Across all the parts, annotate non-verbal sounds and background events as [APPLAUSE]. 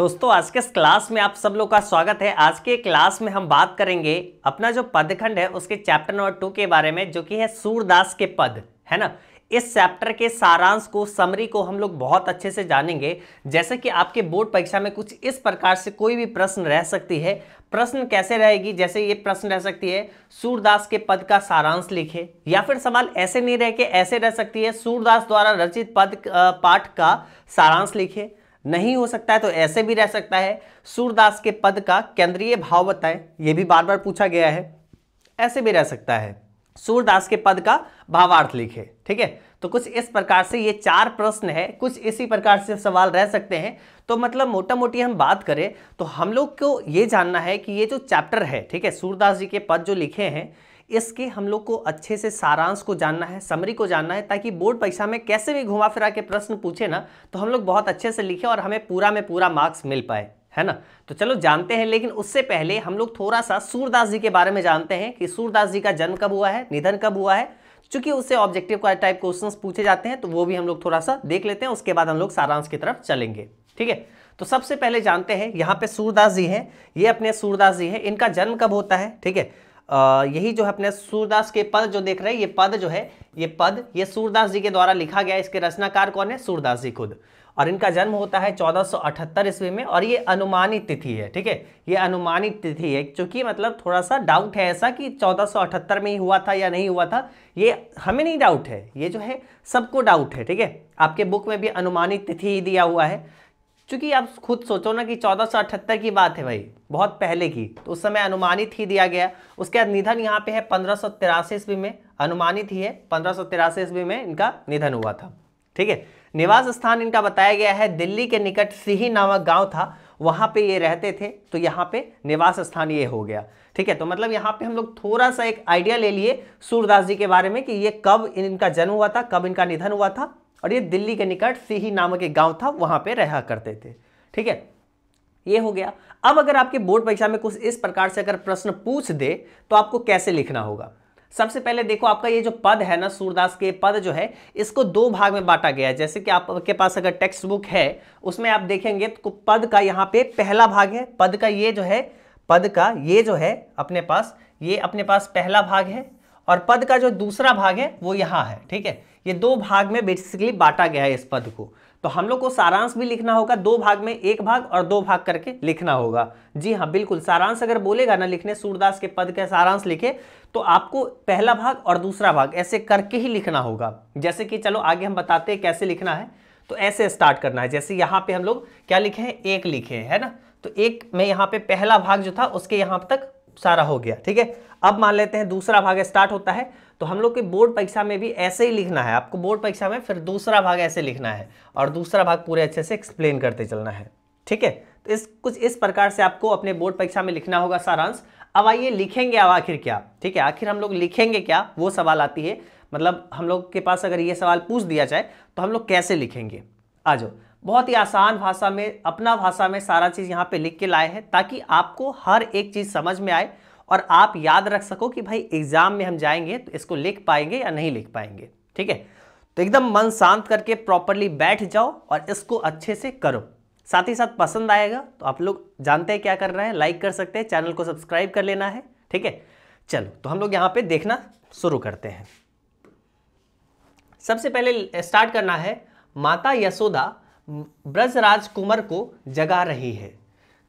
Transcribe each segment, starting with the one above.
दोस्तों आज के इस क्लास में आप सब लोग का स्वागत है आज के क्लास में हम बात करेंगे अपना जो पदखंड है उसके चैप्टर नंबर टू के बारे में जो कि है सूरदास के पद है ना इस चैप्टर के सारांश को समरी को हम लोग बहुत अच्छे से जानेंगे जैसे कि आपके बोर्ड परीक्षा में कुछ इस प्रकार से कोई भी प्रश्न रह सकती है प्रश्न कैसे रहेगी जैसे ये प्रश्न रह सकती है सूरदास के पद का सारांश लिखे या फिर सवाल ऐसे नहीं रह के ऐसे रह सकती है सूरदास द्वारा रचित पद पाठ का सारांश लिखे नहीं हो सकता है तो ऐसे भी रह सकता है सूरदास के पद का केंद्रीय भाव बताएं यह भी बार बार पूछा गया है ऐसे भी रह सकता है सूरदास के पद का भावार्थ लिखे ठीक है तो कुछ इस प्रकार से ये चार प्रश्न है कुछ इसी प्रकार से सवाल रह सकते हैं तो मतलब मोटा मोटी हम बात करें तो हम लोग को ये जानना है कि ये जो चैप्टर है ठीक है सूरदास जी के पद जो लिखे हैं इसके हम लोग को अच्छे से सारांश को जानना है समरी को जानना है ताकि बोर्ड परीक्षा में कैसे भी घुमा फिरा के प्रश्न पूछे ना तो हम लोग बहुत अच्छे से लिखें और हमें पूरा में पूरा मार्क्स मिल पाए है ना तो चलो जानते हैं लेकिन उससे पहले हम लोग थोड़ा सा सूरदास जी के बारे में जानते हैं कि सूरदास जी का जन्म कब हुआ है निधन कब हुआ है चूंकि उससे ऑब्जेक्टिव का टाइप क्वेश्चंस पूछे जाते हैं तो वो भी हम लोग थोड़ा सा देख लेते हैं उसके बाद हम लोग सारांश की तरफ चलेंगे ठीक है तो सबसे पहले जानते हैं यहाँ पे सूरदास जी हैं ये अपने सूरदास जी हैं इनका जन्म कब होता है ठीक है यही जो है अपने सूरदास के पद जो देख रहे हैं ये पद जो है ये पद ये सूरदास जी के द्वारा लिखा गया इसके रचनाकार कौन है सूरदास जी खुद और इनका जन्म होता है 1478 ईस्वी में और ये अनुमानित तिथि है ठीक है ये अनुमानित तिथि है क्योंकि मतलब थोड़ा सा डाउट है ऐसा कि 1478 में ही हुआ था या नहीं हुआ था ये हमें नहीं डाउट है ये जो है सबको डाउट है ठीक है आपके बुक में भी अनुमानित तिथि ही दिया हुआ है चूंकि आप खुद सोचो ना कि चौदह की बात है भाई बहुत पहले की तो उस समय अनुमानित ही दिया गया उसके बाद निधन यहाँ पे है पंद्रह सौ ईस्वी में अनुमानित ही है पंद्रह सौ ईस्वी में इनका निधन हुआ था ठीक है निवास स्थान इनका बताया गया है दिल्ली के निकट सिही नामक गांव था वहां पे ये रहते थे तो यहाँ पे निवास स्थान ये हो गया ठीक है तो मतलब यहाँ पे हम लोग थोड़ा सा एक आइडिया ले लिए सूरदास जी के बारे में कि ये कब इनका जन्म हुआ था कब इनका निधन हुआ था और ये दिल्ली के निकट ही नामक एक गांव था वहां पे रहा करते थे ठीक है ये हो गया अब अगर आपके बोर्ड परीक्षा में कुछ इस प्रकार से अगर प्रश्न पूछ दे तो आपको कैसे लिखना होगा सबसे पहले देखो आपका ये जो पद है ना सूरदास के पद जो है इसको दो भाग में बांटा गया है जैसे कि आपके पास अगर टेक्स्ट बुक है उसमें आप देखेंगे तो पद का यहाँ पे पहला भाग है पद का ये जो है पद का ये जो है अपने पास ये अपने पास पहला भाग है और पद का जो दूसरा भाग है वो यहाँ है ठीक है ये दो भाग में बेसिकली बांटा गया है इस पद को तो हम लोग को सारांश भी लिखना होगा दो भाग में एक भाग और दो भाग करके लिखना होगा जी हाँ बिल्कुल सारांश अगर बोलेगा ना लिखने सूरदास के पद का सारांश लिखे तो आपको पहला भाग और दूसरा भाग ऐसे करके ही लिखना होगा जैसे कि चलो आगे हम बताते हैं कैसे लिखना है तो ऐसे स्टार्ट करना है जैसे यहाँ पे हम लोग क्या लिखे हैं एक लिखे है ना तो एक में यहाँ पे पहला भाग जो था उसके यहाँ तक सारा हो गया ठीक है अब मान लेते हैं दूसरा भाग स्टार्ट होता है तो हम लोग के बोर्ड परीक्षा में भी ऐसे ही लिखना है आपको बोर्ड परीक्षा में फिर दूसरा भाग ऐसे लिखना है और दूसरा भाग पूरे अच्छे से एक्सप्लेन करते चलना है ठीक है तो इस कुछ इस प्रकार से आपको अपने बोर्ड परीक्षा में लिखना होगा सारांश अब आइए लिखेंगे अब आखिर क्या ठीक है आखिर हम लोग लिखेंगे क्या वो सवाल आती है मतलब हम लोग के पास अगर ये सवाल पूछ दिया जाए तो हम लोग कैसे लिखेंगे आ जाओ बहुत ही आसान भाषा में अपना भाषा में सारा चीज़ यहाँ पे लिख के लाए हैं ताकि आपको हर एक चीज़ समझ में आए और आप याद रख सको कि भाई एग्ज़ाम में हम जाएंगे तो इसको लिख पाएंगे या नहीं लिख पाएंगे ठीक है तो एकदम मन शांत करके प्रॉपरली बैठ जाओ और इसको अच्छे से करो साथ ही साथ पसंद आएगा तो आप लोग जानते हैं क्या कर रहे हैं लाइक कर सकते हैं चैनल को सब्सक्राइब कर लेना है ठीक है चलो तो हम लोग यहाँ पे देखना शुरू करते हैं सबसे पहले स्टार्ट करना है माता यशोदा ब्रज कुमार को जगा रही है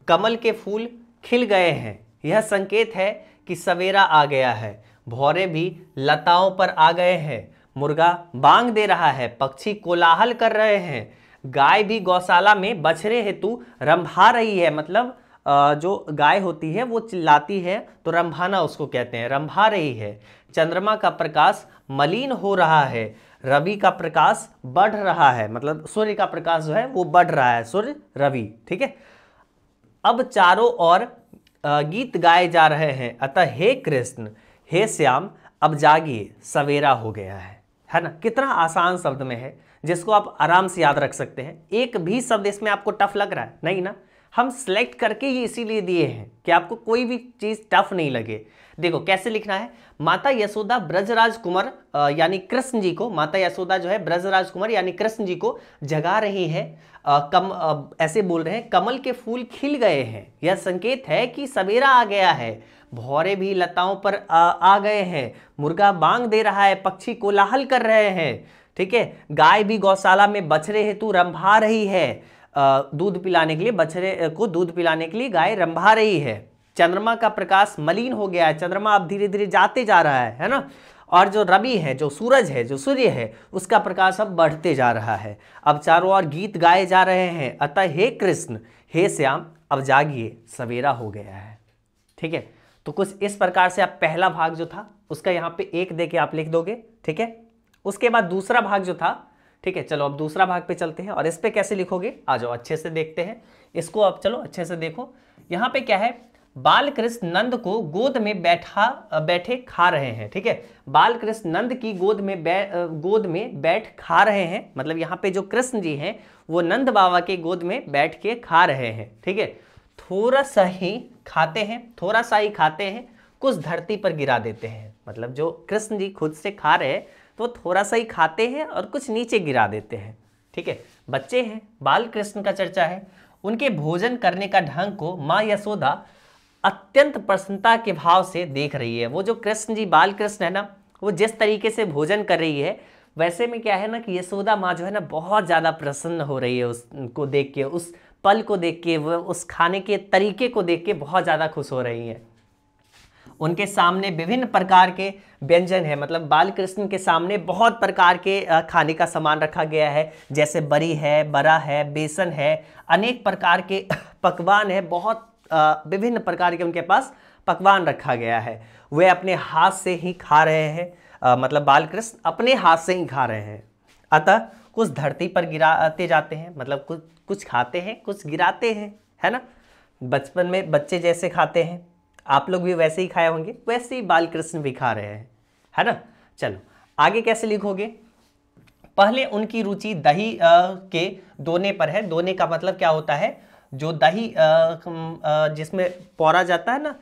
कमल के फूल खिल गए हैं यह संकेत है कि सवेरा आ गया है भौरे भी लताओं पर आ गए हैं मुर्गा बांग दे रहा है पक्षी कोलाहल कर रहे हैं गाय भी गौशाला में बछड़े हेतु रंभा रही है मतलब जो गाय होती है वो चिल्लाती है तो रंभाना उसको कहते हैं रंभा रही है चंद्रमा का प्रकाश मलिन हो रहा है रवि का प्रकाश बढ़ रहा है मतलब सूर्य का प्रकाश जो है वो बढ़ रहा है सूर्य रवि ठीक है अब चारों ओर गीत गाए जा रहे हैं अतः हे कृष्ण हे श्याम अब जागिए सवेरा हो गया है है ना कितना आसान शब्द में है जिसको आप आराम से याद रख सकते हैं एक भी शब्द इसमें आपको टफ लग रहा है नहीं ना हम सेलेक्ट करके ये इसीलिए दिए हैं कि आपको कोई भी चीज़ टफ नहीं लगे देखो कैसे लिखना है माता यशोदा ब्रजराज कुमार यानी कृष्ण जी को माता यशोदा जो है ब्रजराज कुमार यानी कृष्ण जी को जगा रही है आ, कम आ, ऐसे बोल रहे हैं कमल के फूल खिल गए हैं यह संकेत है कि सवेरा आ गया है भौरे भी लताओं पर आ, आ गए हैं मुर्गा बांग दे रहा है पक्षी कोलाहल कर रहे हैं ठीक है गाय भी गौशाला में बछरे हेतु रंभा रही है दूध पिलाने के लिए बछड़े को दूध पिलाने के लिए गाय रंभा रही है चंद्रमा का प्रकाश मलिन हो गया है चंद्रमा अब धीरे धीरे जाते जा रहा है है ना और जो रवि है जो सूरज है जो सूर्य है उसका प्रकाश अब बढ़ते जा रहा है अब चारों ओर गीत गाए जा रहे हैं अतः हे कृष्ण हे श्याम अब जागिए सवेरा हो गया है ठीक है तो कुछ इस प्रकार से आप पहला भाग जो था उसका यहाँ पे एक दे के आप लिख दोगे ठीक है उसके बाद दूसरा भाग जो था ठीक है चलो अब दूसरा भाग पे चलते हैं और इस पर कैसे लिखोगे आ जाओ अच्छे से देखते हैं इसको अब चलो अच्छे से देखो यहाँ पे क्या है बालकृष्ण नंद को गोद में बैठा बैठे खा रहे हैं ठीक है बालकृष्ण नंद की गोद में बै गोद में बैठ खा रहे हैं मतलब यहाँ पे जो कृष्ण जी हैं वो नंद बाबा के गोद में बैठ के खा रहे हैं ठीक है थोड़ा सा ही खाते हैं थोड़ा सा ही खाते हैं कुछ धरती पर गिरा देते हैं मतलब जो कृष्ण जी खुद से खा रहे हैं तो थोड़ा सा ही खाते हैं और कुछ नीचे गिरा देते हैं ठीक है बच्चे हैं बाल कृष्ण का चर्चा है उनके भोजन करने का ढंग को माँ यशोदा अत्यंत प्रसन्नता के भाव से देख रही है वो जो कृष्ण जी बाल कृष्ण है ना वो जिस तरीके से भोजन कर रही है वैसे में क्या है ना कि यशोदा माँ जो है ना बहुत ज़्यादा प्रसन्न हो रही है उसको देख के उस पल को देख के वो उस खाने के तरीके को देख के बहुत ज़्यादा खुश हो रही हैं उनके सामने विभिन्न प्रकार के व्यंजन है मतलब बालकृष्ण के सामने बहुत प्रकार के खाने का सामान रखा गया है जैसे बरी है बरा है बेसन है अनेक प्रकार के [LAUGHS] पकवान है बहुत विभिन्न प्रकार के उनके पास पकवान रखा गया है वे अपने हाथ से ही खा रहे हैं मतलब मतलब बालकृष्ण अपने हाथ से ही खा रहे हैं अतः कुछ धरती पर गिराते जाते हैं मतलब कुछ कुछ खाते हैं कुछ गिराते हैं है ना बचपन में बच्चे जैसे खाते हैं आप लोग भी वैसे ही खाए होंगे वैसे ही बालकृष्ण भी खा रहे हैं है ना चलो आगे कैसे लिखोगे पहले उनकी रुचि दही आ, के दोने पर है दोने का मतलब क्या होता है जो दही जिसमें पौरा जाता है ना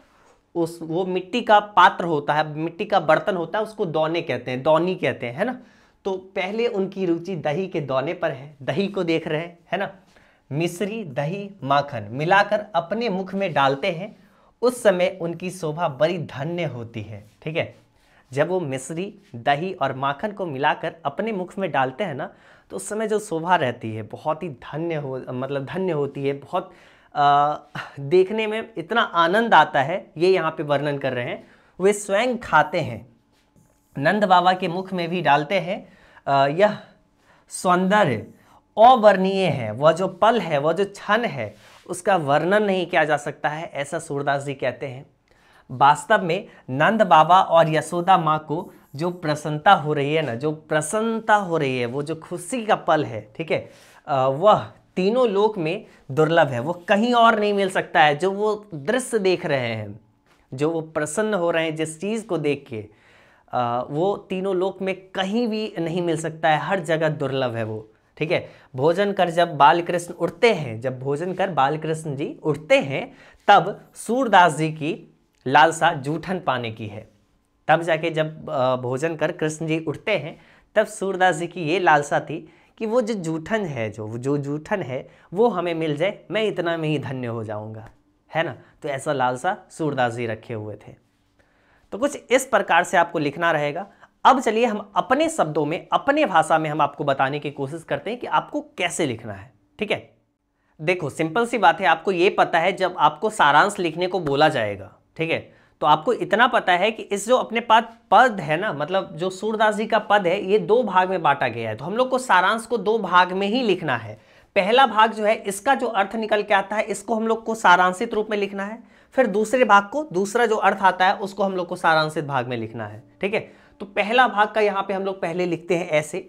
उस वो मिट्टी का पात्र होता है मिट्टी का बर्तन होता है उसको दौने कहते हैं दौनी कहते हैं है ना तो पहले उनकी रुचि दही के दौने पर है दही को देख रहे हैं है ना मिश्री दही माखन मिलाकर अपने मुख में डालते हैं उस समय उनकी शोभा बड़ी धन्य होती है ठीक है जब वो मिश्री दही और माखन को मिलाकर अपने मुख में डालते हैं ना तो उस समय जो शोभा रहती है बहुत ही धन्य हो मतलब धन्य होती है बहुत आ, देखने में इतना आनंद आता है ये यहाँ पे वर्णन कर रहे हैं वे स्वयं खाते हैं नंद बाबा के मुख में भी डालते हैं यह सौंदर्य अवर्णीय है वह जो पल है वह जो क्षण है उसका वर्णन नहीं किया जा सकता है ऐसा सूरदास जी कहते हैं वास्तव में नंद बाबा और यशोदा माँ को जो प्रसन्नता हो रही है ना जो प्रसन्नता हो रही है वो जो खुशी का पल है ठीक है वह तीनों लोक में दुर्लभ है वो कहीं और नहीं मिल सकता है जो वो दृश्य देख रहे हैं जो वो प्रसन्न हो रहे हैं जिस चीज़ को देख के वो तीनों लोक में कहीं भी नहीं मिल सकता है हर जगह दुर्लभ है वो ठीक है भोजन कर जब बालकृष्ण उठते हैं जब भोजन कर बालकृष्ण जी उठते हैं तब सूरदास जी की लालसा जूठन पाने की है तब जाके जब भोजन कर कृष्ण जी उठते हैं तब सूरदास जी की ये लालसा थी कि वो जो जूठन है जो जो जूठन है वो हमें मिल जाए मैं इतना में ही धन्य हो जाऊंगा है ना तो ऐसा लालसा सूरदास जी रखे हुए थे तो कुछ इस प्रकार से आपको लिखना रहेगा अब चलिए हम अपने शब्दों में अपने भाषा में हम आपको बताने की कोशिश करते हैं कि आपको कैसे लिखना है ठीक है देखो सिंपल सी बात है आपको ये पता है जब आपको सारांश लिखने को बोला जाएगा ठीक है तो आपको इतना पता है कि इस जो अपने पास पद है ना मतलब जो सूरदास जी का पद है ये दो भाग में बांटा गया है तो हम लोग को सारांश को दो भाग में ही लिखना है पहला भाग जो है इसका जो अर्थ निकल के आता है इसको हम लोग को सारांशित रूप में लिखना है फिर दूसरे भाग को दूसरा जो अर्थ आता है उसको हम लोग को सारांशित भाग में लिखना है ठीक है तो पहला भाग का यहाँ पे हम लोग पहले लिखते हैं ऐसे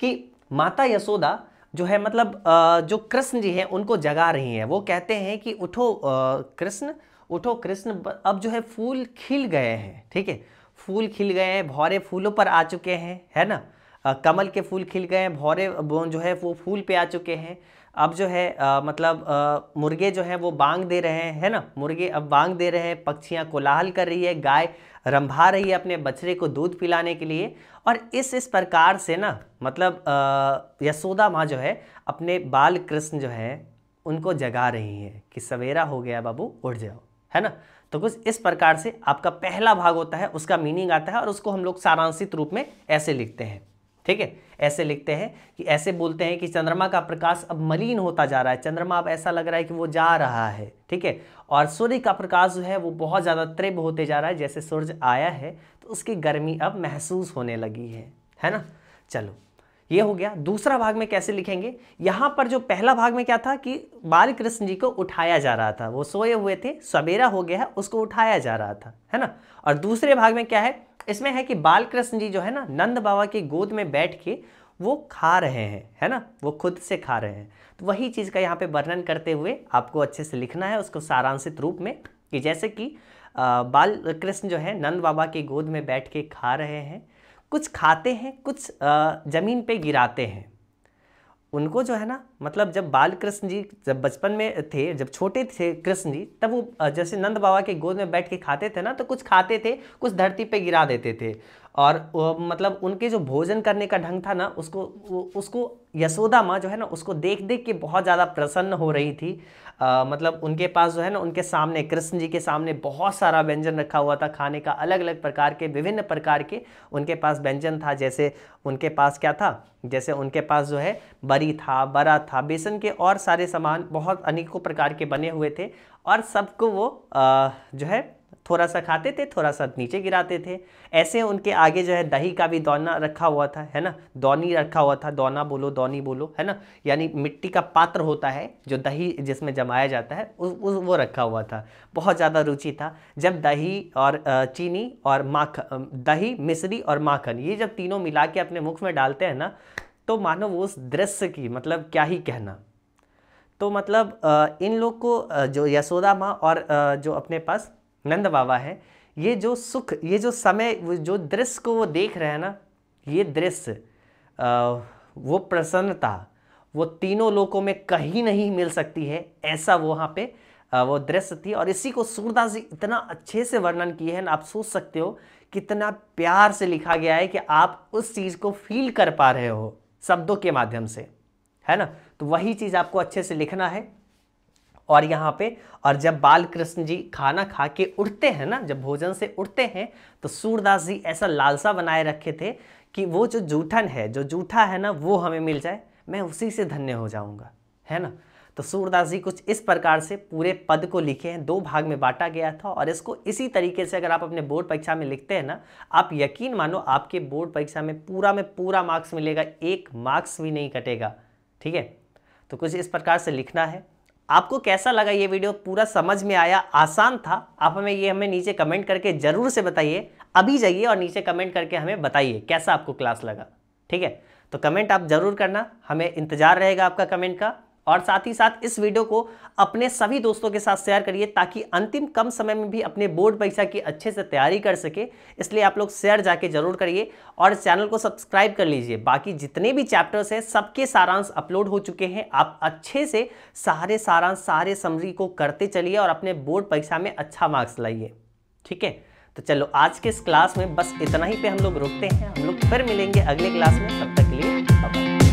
कि माता यशोदा जो है मतलब जो कृष्ण जी हैं उनको जगा रही हैं वो कहते हैं कि उठो कृष्ण उठो कृष्ण अब जो है फूल खिल गए हैं ठीक है फूल खिल गए हैं भौरे फूलों पर आ चुके हैं है ना कमल के फूल खिल गए हैं भौरे जो है वो फूल पे आ चुके हैं अब जो है आ, मतलब आ, मुर्गे जो हैं वो बांग दे रहे हैं है ना मुर्गे अब बांग दे रहे हैं पक्षियाँ कोलाहल कर रही है गाय रंभा रही है अपने बछड़े को दूध पिलाने के लिए और इस इस प्रकार से ना मतलब यशोदा माँ जो है अपने बाल कृष्ण जो है उनको जगा रही हैं कि सवेरा हो गया बाबू उठ जाओ है ना तो कुछ इस प्रकार से आपका पहला भाग होता है उसका मीनिंग आता है और उसको हम लोग सारांशित रूप में ऐसे लिखते हैं ठीक है ऐसे लिखते हैं कि ऐसे बोलते हैं कि चंद्रमा का प्रकाश अब मलिन होता जा रहा है चंद्रमा अब ऐसा लग रहा है कि वो जा रहा है ठीक है और सूर्य का प्रकाश जो है वो बहुत ज़्यादा तीव्र होते जा रहा है जैसे सूर्य आया है तो उसकी गर्मी अब महसूस होने लगी है है ना चलो ये हो गया दूसरा भाग में कैसे लिखेंगे यहाँ पर जो पहला भाग में क्या था कि बाल कृष्ण जी को उठाया जा रहा था वो सोए हुए थे सवेरा हो गया है उसको उठाया जा रहा था है ना और दूसरे भाग में क्या है इसमें है कि बाल कृष्ण जी जो है ना नंद बाबा की गोद में बैठ के वो खा रहे हैं है ना वो खुद से खा रहे हैं तो वही चीज़ का यहाँ पे वर्णन करते हुए आपको अच्छे से लिखना है उसको सारांशित रूप में कि जैसे कि बाल कृष्ण जो है नंद बाबा की गोद में बैठ के खा रहे हैं कुछ खाते हैं कुछ ज़मीन पे गिराते हैं उनको जो है ना मतलब जब बाल कृष्ण जी जब बचपन में थे जब छोटे थे कृष्ण जी तब वो जैसे नंद बाबा के गोद में बैठ के खाते थे ना तो कुछ खाते थे कुछ धरती पे गिरा देते थे और मतलब उनके जो भोजन करने का ढंग था ना उसको उसको यशोदा माँ जो है ना उसको देख देख के बहुत ज़्यादा प्रसन्न हो रही थी आ, मतलब उनके पास जो है ना उनके सामने कृष्ण जी के सामने बहुत सारा व्यंजन रखा हुआ था खाने का अलग अलग प्रकार के विभिन्न प्रकार के उनके पास व्यंजन था जैसे उनके पास क्या था जैसे उनके पास जो है बरी था बरा था बेसन के और सारे सामान बहुत अनेकों प्रकार के बने हुए थे और सबको वो आ, जो है थोड़ा सा खाते थे थोड़ा सा नीचे गिराते थे ऐसे उनके आगे जो है दही का भी दौना रखा हुआ था है ना दौनी रखा हुआ था दौना बोलो दौनी बोलो है ना यानी मिट्टी का पात्र होता है जो दही जिसमें जमाया जाता है उस, उस वो रखा हुआ था बहुत ज़्यादा रुचि था जब दही और चीनी और माखन दही मिश्री और माखन ये जब तीनों मिला के अपने मुख में डालते हैं ना तो मानो उस दृश्य की मतलब क्या ही कहना तो मतलब इन लोग को जो यशोदा माँ और जो अपने पास नंद बाबा है ये जो सुख ये जो समय जो दृश्य को वो देख रहे हैं ना ये दृश्य वो प्रसन्नता वो तीनों लोगों में कहीं नहीं मिल सकती है ऐसा वो वहाँ पे वो दृश्य थी और इसी को सूरदास जी इतना अच्छे से वर्णन किए हैं आप सोच सकते हो कितना प्यार से लिखा गया है कि आप उस चीज़ को फील कर पा रहे हो शब्दों के माध्यम से है ना तो वही चीज़ आपको अच्छे से लिखना है और यहाँ पे और जब बाल कृष्ण जी खाना खा के उठते हैं ना जब भोजन से उठते हैं तो सूरदास जी ऐसा लालसा बनाए रखे थे कि वो जो जूठन है जो जूठा है ना वो हमें मिल जाए मैं उसी से धन्य हो जाऊँगा है ना तो सूरदास जी कुछ इस प्रकार से पूरे पद को लिखे हैं दो भाग में बांटा गया था और इसको इसी तरीके से अगर आप अपने बोर्ड परीक्षा में लिखते हैं ना आप यकीन मानो आपके बोर्ड परीक्षा में पूरा में पूरा मार्क्स मिलेगा एक मार्क्स भी नहीं कटेगा ठीक है तो कुछ इस प्रकार से लिखना है आपको कैसा लगा ये वीडियो पूरा समझ में आया आसान था आप हमें ये हमें नीचे कमेंट करके ज़रूर से बताइए अभी जाइए और नीचे कमेंट करके हमें बताइए कैसा आपको क्लास लगा ठीक है तो कमेंट आप ज़रूर करना हमें इंतज़ार रहेगा आपका कमेंट का और साथ ही साथ इस वीडियो को अपने सभी दोस्तों के साथ शेयर करिए ताकि अंतिम कम समय में भी अपने बोर्ड परीक्षा की अच्छे से तैयारी कर सके इसलिए आप लोग शेयर जाके जरूर करिए और चैनल को सब्सक्राइब कर लीजिए बाकी जितने भी चैप्टर्स हैं सबके सारांश अपलोड हो चुके हैं आप अच्छे से सारे सारांश सारे समरी को करते चलिए और अपने बोर्ड परीक्षा में अच्छा मार्क्स लाइए ठीक है तो चलो आज के इस क्लास में बस इतना ही पे हम लोग रुकते हैं हम लोग फिर मिलेंगे अगले क्लास में तब तक के लिए